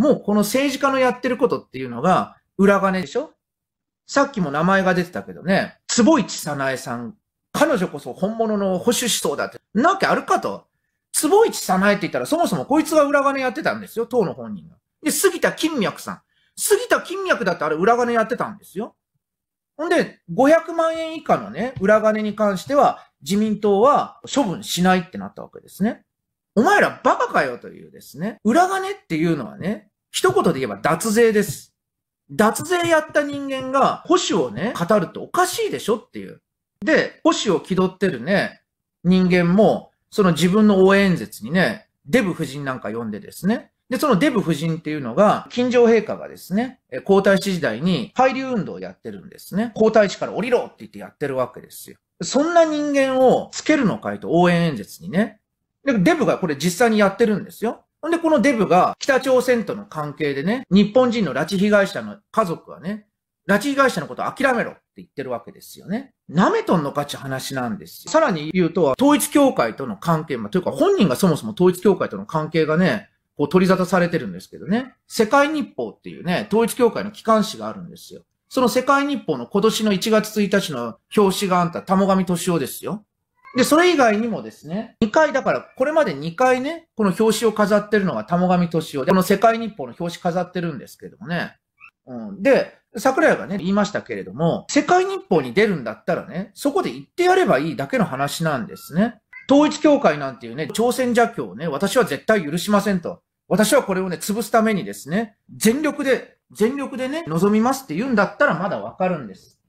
もうこの政治家のやってることっていうのが裏金でしょさっきも名前が出てたけどね、坪市早苗さん、彼女こそ本物の保守思想だって、なきゃあるかと。坪市早苗って言ったらそもそもこいつが裏金やってたんですよ、党の本人が。で、杉田金脈さん。杉田金脈だってあれ裏金やってたんですよ。ほんで、500万円以下のね、裏金に関しては、自民党は処分しないってなったわけですね。お前らバカかよというですね、裏金っていうのはね、一言で言えば脱税です。脱税やった人間が保守をね、語るとおかしいでしょっていう。で、保守を気取ってるね、人間も、その自分の応援演説にね、デブ夫人なんか呼んでですね。で、そのデブ夫人っていうのが、金城陛下がですね、皇太子時代に配流運動をやってるんですね。皇太子から降りろって言ってやってるわけですよ。そんな人間をつけるのかいと応援演説にね。で、デブがこれ実際にやってるんですよ。ほんで、このデブが北朝鮮との関係でね、日本人の拉致被害者の家族はね、拉致被害者のこと諦めろって言ってるわけですよね。舐めとんのかち話なんですよ。さらに言うと、は、統一協会との関係、まあ、というか本人がそもそも統一協会との関係がね、こう取り沙汰されてるんですけどね。世界日報っていうね、統一協会の機関紙があるんですよ。その世界日報の今年の1月1日の表紙があんた、玉上敏夫ですよ。で、それ以外にもですね、2回、だからこれまで2回ね、この表紙を飾ってるのが玉上敏夫で、この世界日報の表紙飾ってるんですけどもね。うん、で、桜屋がね、言いましたけれども、世界日報に出るんだったらね、そこで言ってやればいいだけの話なんですね。統一教会なんていうね、朝鮮邪教をね、私は絶対許しませんと。私はこれをね、潰すためにですね、全力で、全力でね、望みますって言うんだったらまだわかるんです。